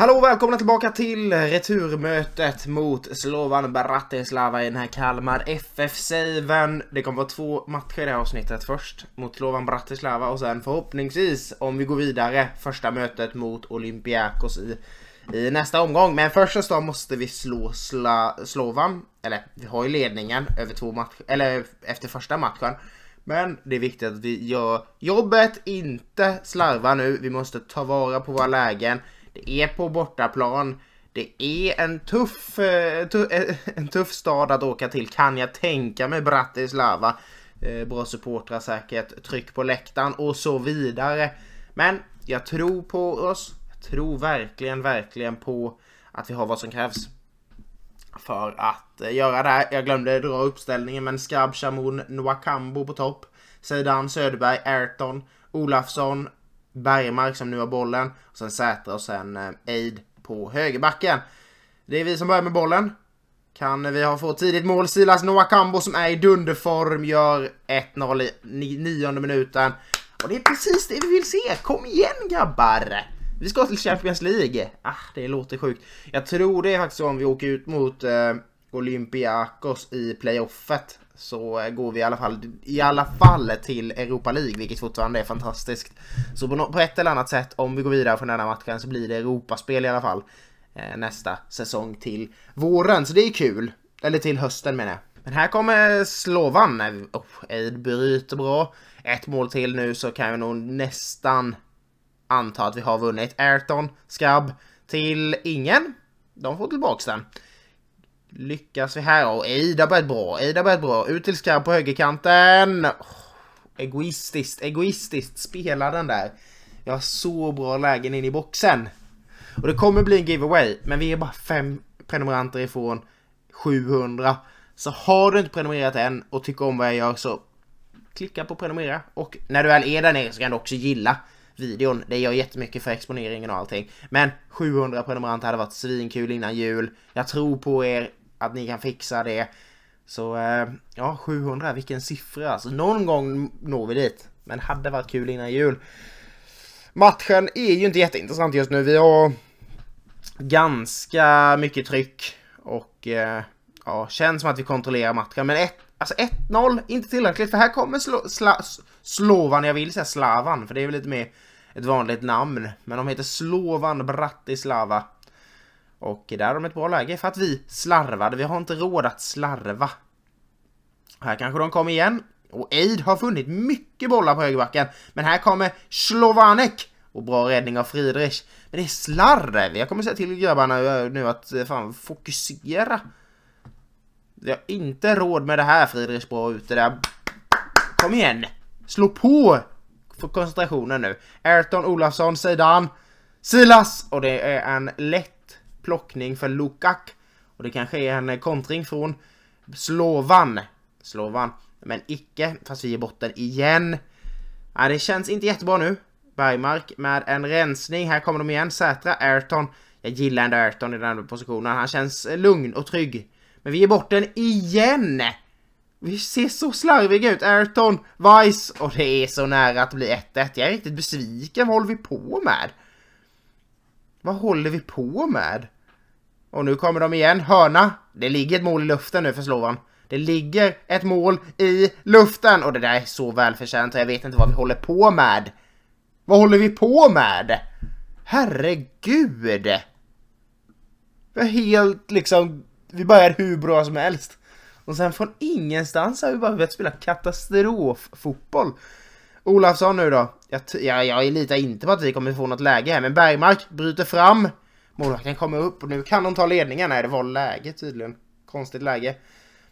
Hallå och välkomna tillbaka till returmötet mot Slovan Bratislava i den här Kalmar FF-saven. Det kommer vara två matcher i det här avsnittet. Först mot Slovan Bratislava och sen förhoppningsvis, om vi går vidare, första mötet mot Olympiakos i, i nästa omgång. Men först och så måste vi slå Sla, Slovan, eller vi har ju ledningen över två matcher, eller efter första matchen. Men det är viktigt att vi gör jobbet, inte slarva nu. Vi måste ta vara på våra lägen. Det är på bortaplan. Det är en tuff, eh, eh, en tuff stad att åka till kan jag tänka mig Bratislava. Eh, bra supportrar säkert, tryck på läktaren och så vidare. Men jag tror på oss. Jag tror verkligen, verkligen på att vi har vad som krävs för att göra det här. Jag glömde dra uppställningen men Skab, Shamoun, Noakambo på topp. Zeidan, Söderberg, Ayrton, Olafsson, Bergmark som nu har bollen. Och sen Sätra och sen eh, Eid på högerbacken. Det är vi som börjar med bollen. Kan vi ha fått tidigt mål? Silas Noah Noakambo som är i dunderform gör 1-0 i nionde minuten. Och det är precis det vi vill se. Kom igen grabbar! Vi ska till Champions League. Ah, det låter sjukt. Jag tror det är faktiskt om vi åker ut mot eh, Olympiakos i playoffet så eh, går vi i alla fall, i alla fall till Europa League, vilket fortfarande är fantastiskt. Så på, på ett eller annat sätt, om vi går vidare från denna matchen så blir det Europaspel i alla fall eh, nästa säsong till våren, så det är kul. Eller till hösten menar jag. Men här kommer Slovan. Eh, oh, Eid bryter bra. Ett mål till nu så kan jag nog nästan anta att vi har vunnit. Ayrton, Skabb till ingen. De får tillbaks den. Lyckas vi här? Och Eida börjat bra. Eida börjat bra. Ut till skarp på högerkanten. Oh, egoistiskt, egoistiskt. Spela den där. Jag har så bra lägen in i boxen. Och det kommer bli en giveaway. Men vi är bara fem prenumeranter ifrån 700. Så har du inte prenumererat än och tycker om vad jag gör så klicka på prenumerera. Och när du väl är där nere så kan du också gilla videon. Det gör jättemycket för exponeringen och allting. Men 700 prenumeranter hade varit svinkul innan jul. Jag tror på er att ni kan fixa det. Så eh, ja, 700, vilken siffra alltså. Någon gång når vi dit. Men hade varit kul innan jul. Matchen är ju inte jätteintressant just nu. Vi har ganska mycket tryck och eh, ja, känns som att vi kontrollerar matchen. Men ett, alltså 1-0, inte tillräckligt för här kommer slo, sla, Slovan, jag vill säga Slavan för det är väl lite mer ett vanligt namn. Men de heter Slovan Bratislava. Och där har de ett bra läge för att vi slarvade. Vi har inte råd att slarva. Här kanske de kommer igen. Och Eid har funnit mycket bollar på högerbacken. Men här kommer Slovanek! Och bra räddning av Friedrich. Men det är slarv! Jag kommer säga till grabbarna eh, nu att eh, fan, fokusera. Vi har inte råd med det här Friedrich. Bra ute där. Kom igen! Slå på! För koncentrationen nu. Ayrton, Olafsson, Zeidan, Silas! Och det är en lätt plockning för Lukak. Och det kanske är en kontring från Slovan. Slovan. Men icke, fast vi är botten igen. Ja, det känns inte jättebra nu. Bergmark med en rensning. Här kommer de igen. Sätra, Ayrton. Jag gillar ändå Ayrton i den här positionen. Han känns lugn och trygg. Men vi är botten igen! Vi ser så slarviga ut. Ayrton, Weiss och det är så nära att bli 1-1. Jag är riktigt besviken. Vad håller vi på med? Vad håller vi på med? Och nu kommer de igen, hörna! Det ligger ett mål i luften nu för Slovan. Det ligger ett mål i luften! Och det där är så välförtjänt och jag vet inte vad vi håller på med. Vad håller vi på med? Herregud! Vi är helt liksom, vi börjar hur bra som helst. Och sen från ingenstans har vi bara börjat spela katastroffotboll. Olafsson nu då. Jag, jag, jag litar inte på att vi kommer få något läge här, men Bergmark bryter fram. Målvakten kommer upp och nu kan de ta ledningen. Nej, det var läge tydligen. Konstigt läge.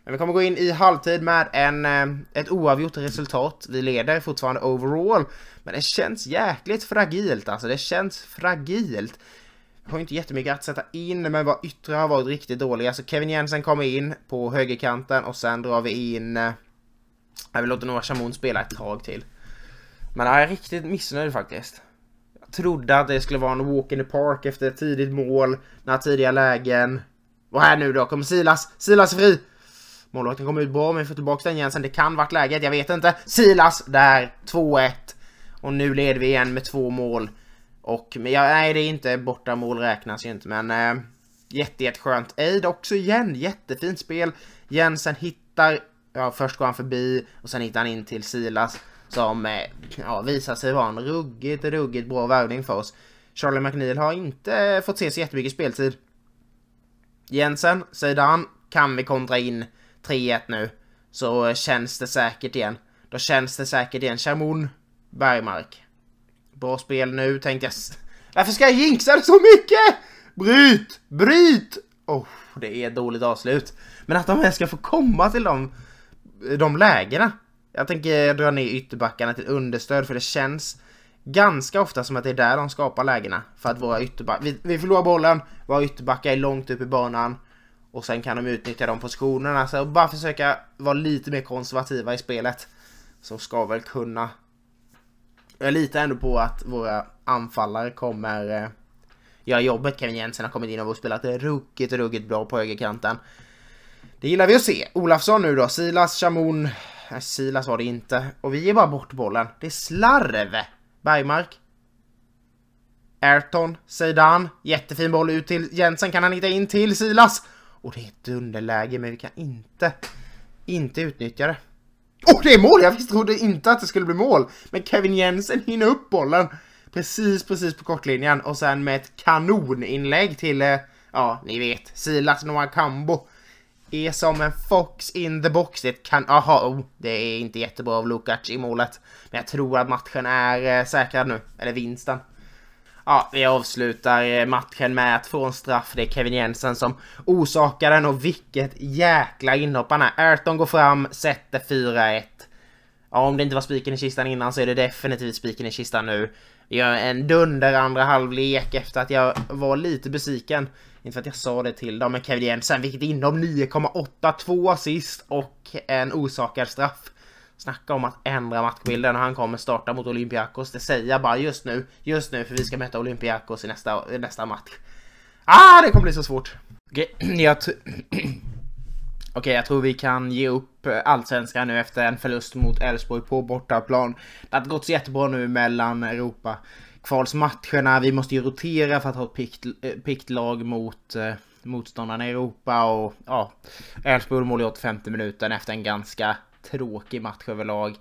Men vi kommer gå in i halvtid med en, eh, ett oavgjort resultat. Vi leder fortfarande overall, men det känns jäkligt fragilt alltså. Det känns fragilt. Jag har inte jättemycket att sätta in, men våra yttre har varit riktigt dåliga. Så Kevin Jensen kommer in på högerkanten och sen drar vi in... Eh, vi låter Noah Shamoun spela ett tag till. Men jag är riktigt missnöjd faktiskt. Jag trodde att det skulle vara en walk in the park efter ett tidigt mål, några tidiga lägen. Och här nu då kommer Silas, Silas fri! Målvakten kommer ut bra men vi får tillbaka den igen sen. Det kan varit läget, jag vet inte. Silas där, 2-1. Och nu leder vi igen med två mål. Och, men jag, nej det är inte borta mål räknas ju inte men eh, jätte, jätte Eid också igen, jättefint spel. Jensen hittar, ja först går han förbi och sen hittar han in till Silas som eh, ja, visar sig vara en ruggigt, ruggigt bra värvning för oss. Charlie McNeil har inte eh, fått se så jättemycket speltid. Jensen, Zeidan, kan vi kontra in 3-1 nu så känns det säkert igen. Då känns det säkert igen. Chamon, Bergmark. Bra spel nu tänkte jag. Varför ska jag jinxa det så mycket? Bryt! Bryt! Oh, det är ett dåligt avslut. Men att de ens ska få komma till de, de lägena. Jag tänker dra ner ytterbackarna till understöd för det känns ganska ofta som att det är där de skapar lägena. För att våra ytterbackar, vi, vi förlorar bollen, våra ytterbackar är långt upp i banan och sen kan de utnyttja de positionerna. Så bara försöka vara lite mer konservativa i spelet. Så ska väl kunna. Jag litar ändå på att våra anfallare kommer eh, göra jobbet. Kevin Jensen har kommit in och spelat ruggigt, ruggigt bra på högerkanten. Det gillar vi att se. Olafsson nu då, Silas, Chamon, Äh, Silas har det inte. Och vi ger bara bort bollen. Det är slarv! Bergmark. Ayrton, Zeidan. Jättefin boll ut till Jensen. Kan han hitta in till Silas? Och det är ett underläge, men vi kan inte, inte utnyttja det. Åh, det är mål! Jag visst trodde inte att det skulle bli mål. Men Kevin Jensen hinner upp bollen. Precis, precis på kortlinjen. Och sen med ett kanoninlägg till, eh, ja, ni vet, Silas Noakambo är som en fox in the box. Det kan... Aha, oh, det är inte jättebra av Lukac i målet. Men jag tror att matchen är eh, säkrad nu. Eller vinsten. Ja, vi avslutar eh, matchen med att få en straff. Det är Kevin Jensen som orsakar den och vilket jäkla inhopp han är. Ayrton går fram, sätter 4-1. Ja, om det inte var spiken i kistan innan så är det definitivt spiken i kistan nu. Vi gör en dunder andra halvlek efter att jag var lite besviken. Inte för att jag sa det till dem, men Kevin Jensen fick vilket inom 9,82 assist och en osakad straff. Snacka om att ändra matchbilden och han kommer starta mot Olympiakos. Det säger jag bara just nu, just nu för vi ska möta Olympiakos i nästa, nästa match. Ah, det kommer bli så svårt! Okay, jag Okej, jag tror vi kan ge upp eh, allsvenskan nu efter en förlust mot Elfsborg på bortaplan. Det har gått så jättebra nu mellan Europa kvalsmatcherna. Vi måste ju rotera för att ha ett pikt, eh, pikt lag mot eh, motståndarna i Europa och ja, Elfsborg mål i 85 minuten efter en ganska tråkig match överlag.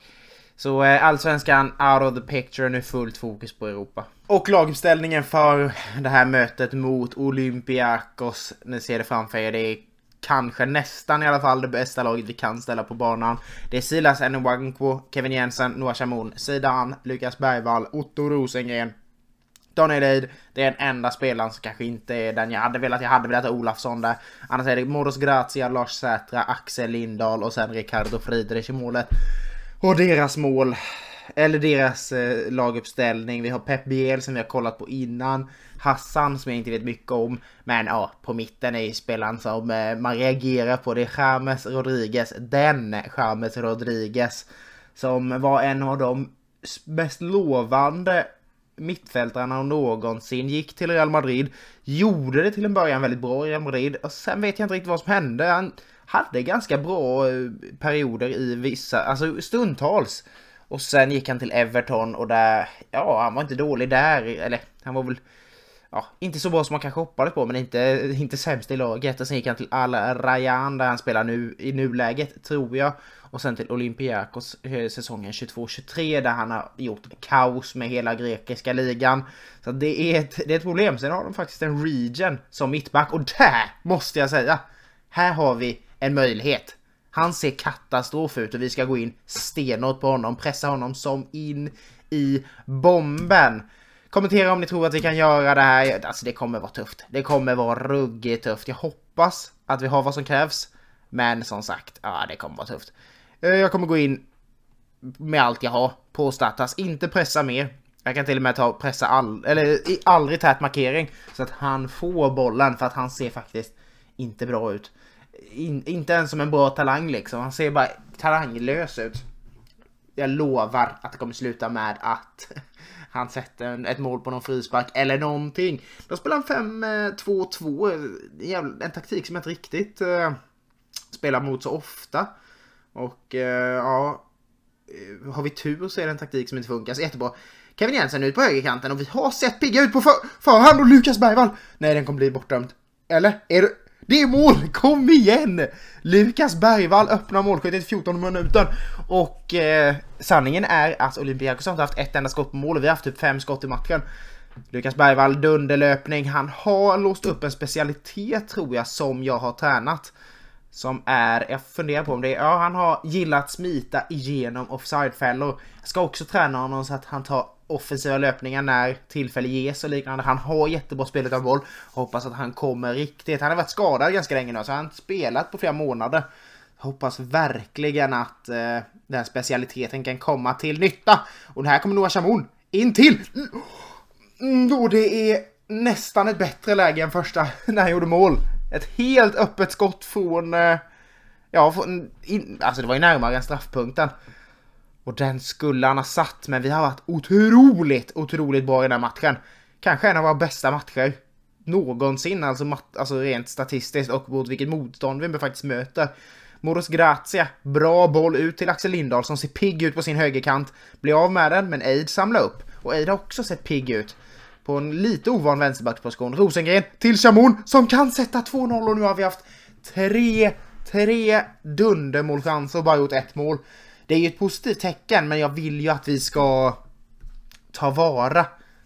Så eh, allsvenskan out of the picture, nu fullt fokus på Europa. Och laguppställningen för det här mötet mot Olympiakos, ni ser det framför er, det är kanske nästan i alla fall det bästa laget vi kan ställa på banan. Det är Silas Enuwanko, Kevin Jensen, Noah Chamoun, Sidan, Lukas Bergvall, Otto Rosengren, Daniel Eid, det är den enda spelaren som kanske inte är den jag hade velat. Jag hade velat ha Olafsson där. Annars är det Moros Grazia, Lars Sätra, Axel Lindahl och sen Ricardo Friedrich i målet. Och deras mål eller deras eh, laguppställning. Vi har Pep Biel som vi har kollat på innan. Hassan som jag inte vet mycket om. Men ja, på mitten är ju spelaren som eh, man reagerar på. Det är James Rodriguez. Den James Rodriguez. Som var en av de mest lovande mittfältarna någonsin. Gick till Real Madrid. Gjorde det till en början väldigt bra i Real Madrid. Och sen vet jag inte riktigt vad som hände. Han hade ganska bra eh, perioder i vissa, alltså stundtals. Och sen gick han till Everton och där, ja han var inte dålig där, eller han var väl ja, inte så bra som man kanske hoppades på, men inte, inte sämst i laget. Och sen gick han till Al Rayan där han spelar nu i nuläget, tror jag. Och sen till Olympiakos eh, säsongen 22-23 där han har gjort kaos med hela grekiska ligan. Så det är ett, det är ett problem. Sen har de faktiskt en region som mittback och där måste jag säga, här har vi en möjlighet. Han ser katastrof ut och vi ska gå in stenhårt på honom, pressa honom som in i bomben. Kommentera om ni tror att vi kan göra det här. Alltså det kommer vara tufft. Det kommer vara ruggigt tufft. Jag hoppas att vi har vad som krävs. Men som sagt, ja det kommer vara tufft. Eh, jag kommer gå in med allt jag har på Statas, inte pressa mer. Jag kan till och med ta pressa all, eller aldrig tät markering så att han får bollen för att han ser faktiskt inte bra ut in, inte ens som en bra talang liksom. Han ser bara talanglös ut. Jag lovar att det kommer sluta med att han sätter ett mål på någon frispark eller någonting. Då spelar han 5-2-2. Eh, en taktik som jag inte riktigt eh, spelar mot så ofta. Och eh, ja, eh, har vi tur så är det en taktik som inte funkar så jättebra. Kevin Jensen ut på högerkanten och vi har sett pigga ut på för förhand och Lukas Bergvall. Nej, den kommer bli bortdömd. Eller? Är du... Det är mål! Kom igen! Lukas Bergvall öppnar målskyttet i 14 minuten. Och eh, sanningen är att Olympiakos har inte haft ett enda skott på mål och vi har haft typ fem skott i matchen. Lukas Bergvall, dunderlöpning. Han har låst upp en specialitet tror jag som jag har tränat. Som är, jag funderar på om det är, ja han har gillat smita igenom offsidefällor. Jag ska också träna honom så att han tar offensiva löpningar när tillfälle ges och liknande. Han har jättebra spel av boll. Hoppas att han kommer riktigt. Han har varit skadad ganska länge nu, så han har inte spelat på flera månader. Hoppas verkligen att eh, den specialiteten kan komma till nytta. Och här kommer Noah Shamoun in till! Mm, det är nästan ett bättre läge än första när han gjorde mål. Ett helt öppet skott från... Eh, ja, från, in, alltså det var ju närmare än straffpunkten. Och den skulle han ha satt, men vi har varit otroligt, otroligt bra i den här matchen. Kanske en av våra bästa matcher någonsin, alltså, mat, alltså rent statistiskt och mot vilket motstånd vi faktiskt möter. Moros Grazia, bra boll ut till Axel Lindahl som ser pigg ut på sin högerkant. Blir av med den, men Eid samlar upp. Och Eid har också sett pigg ut. På en lite ovan vänsterbacksposition. Rosengren till Chamon som kan sätta 2-0 och nu har vi haft tre, tre dundermålchanser och bara gjort ett mål det är ju ett positivt tecken, men jag vill ju att vi ska ta vara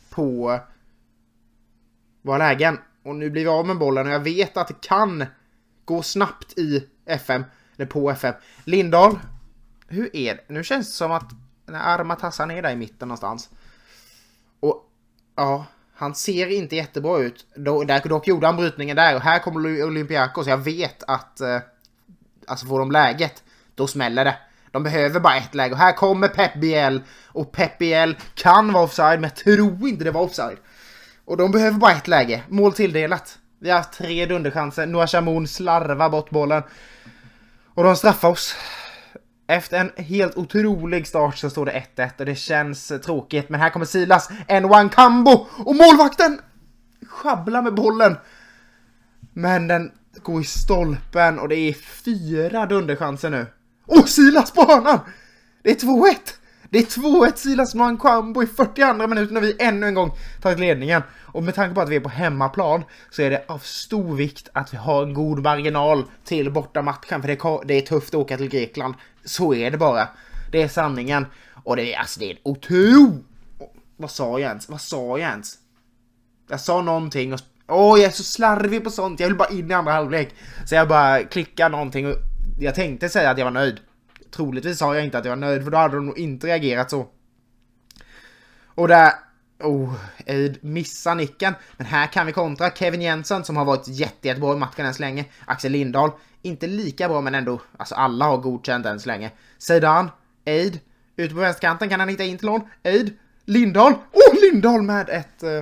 på våra lägen. Och nu blir vi av med bollen och jag vet att det kan gå snabbt i FM, eller på FM. Lindahl, hur är det? Nu känns det som att den arma tassan är där i mitten någonstans. Och ja, han ser inte jättebra ut. Dock, dock gjorde han brytningen där och här kommer Olympiakos. Jag vet att eh, alltså får de läget, då smäller det. De behöver bara ett läge och här kommer Pep Biel och Pep Biel kan vara offside men jag tror inte det var offside. Och de behöver bara ett läge, mål tilldelat. Vi har tre dunderchanser, Noah Shamoun slarvar bort bollen. Och de straffar oss. Efter en helt otrolig start så står det 1-1 och det känns tråkigt. Men här kommer Silas, en one combo och målvakten sjabblar med bollen. Men den går i stolpen och det är fyra dunderchanser nu. Åh, Silas på hörnan! Det är 2-1! Det är 2-1 Silas Nwankambo i 42 minuten och vi ännu en gång tagit ledningen. Och med tanke på att vi är på hemmaplan så är det av stor vikt att vi har en god marginal till bortamatchen. För det, det är tufft att åka till Grekland. Så är det bara. Det är sanningen. Och det är alltså det är en otro... Vad sa jag ens? Vad sa jag ens? Jag sa någonting och... Åh, oh, jag är så slarvig på sånt. Jag vill bara in i andra halvlek. Så jag bara klickar någonting och jag tänkte säga att jag var nöjd. Troligtvis sa jag inte att jag var nöjd för då hade de nog inte reagerat så. Och där... Oh, Aid missar nicken. Men här kan vi kontra. Kevin Jensen som har varit jättejättebra i matchen än så länge. Axel Lindahl, inte lika bra men ändå. Alltså alla har godkänt än så länge. Zeidan, Aid, Ute på vänsterkanten kan han hitta in till någon. Aid, Lindahl. Åh, oh, Lindahl med ett eh,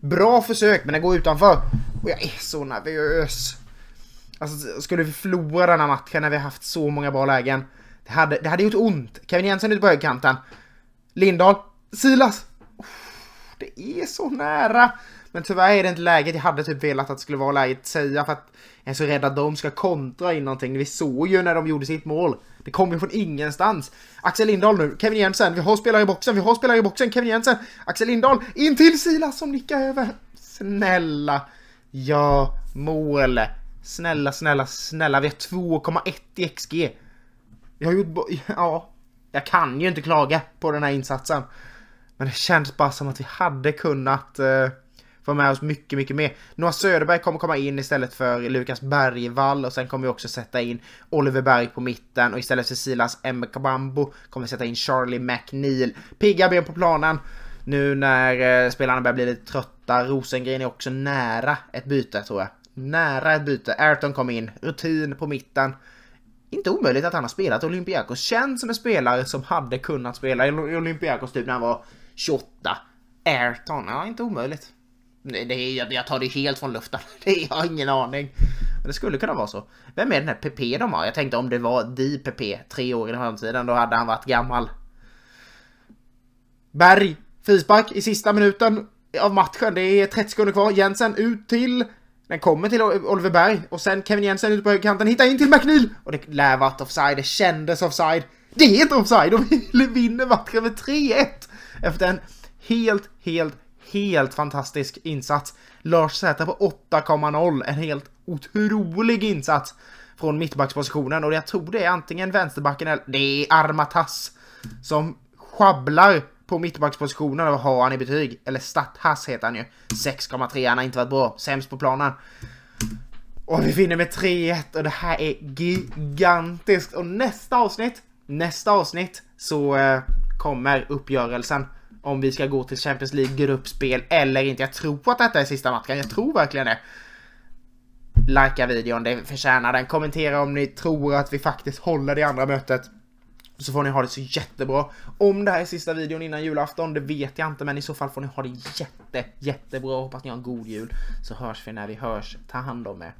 bra försök men den går utanför. Och jag är så nervös. Alltså, skulle vi förlora den här matchen när vi haft så många bra lägen? Det hade, det hade gjort ont. Kevin Jensen ute på högerkanten. Lindahl. Silas. Oh, det är så nära. Men tyvärr är det inte läget. Jag hade typ velat att det skulle vara läget säga för att jag är så rädd att de ska kontra in någonting. Vi såg ju när de gjorde sitt mål. Det kom ju från ingenstans. Axel Lindahl nu. Kevin Jensen. Vi har spelare i boxen. Vi har spelare i boxen. Kevin Jensen. Axel Lindahl. In till Silas som nickar över. Snälla. Ja, mål. Snälla, snälla, snälla. Vi har 2,1 i XG. Jag har gjort... Ja. Jag kan ju inte klaga på den här insatsen. Men det känns bara som att vi hade kunnat eh, få med oss mycket, mycket mer. Noah Söderberg kommer komma in istället för Lukas Bergvall och sen kommer vi också sätta in Oliver Berg på mitten och istället för Silas Mbambo kommer vi sätta in Charlie McNeil. Pigga ben på planen nu när eh, spelarna börjar bli lite trötta. Rosengren är också nära ett byte tror jag nära ett byte. Ayrton kom in, rutin på mitten. Inte omöjligt att han har spelat Olympiakos. Känns som en spelare som hade kunnat spela i Olympiakos typ när han var 28. Ayrton, ja inte omöjligt. Det är, jag tar det helt från luften. Det är, jag har ingen aning. Men det skulle kunna vara så. Vem är den här PP de har? Jag tänkte om det var Di PP, tre år i framtiden, då hade han varit gammal. Berg, frispark i sista minuten av matchen. Det är 30 sekunder kvar. Jensen ut till den kommer till Oliver Berg och sen Kevin Jensen ute på högerkanten hittar in till McNeil! Och det lär varit offside, det kändes offside. Det är inte offside! och vi vinner matchen med 3-1! Efter en helt, helt, helt fantastisk insats. Lars Säter på 8,0. En helt otrolig insats från mittbackspositionen och jag tror det är antingen vänsterbacken eller det är Armatas som sjabblar på mittbackspositionen. Vad har han i betyg? Eller Stathass heter han ju. 6,3. Han har inte varit bra. Sämst på planen. Och vi vinner med 3-1 och det här är gigantiskt. Och nästa avsnitt, nästa avsnitt så eh, kommer uppgörelsen om vi ska gå till Champions League gruppspel eller inte. Jag tror att detta är sista matchen. Jag tror verkligen det. Likea videon, det förtjänar den. Kommentera om ni tror att vi faktiskt håller det andra mötet. Så får ni ha det så jättebra. Om det här är sista videon innan julafton, det vet jag inte, men i så fall får ni ha det jätte, jättebra. Hoppas ni har en god jul, så hörs vi när vi hörs. Ta hand om er.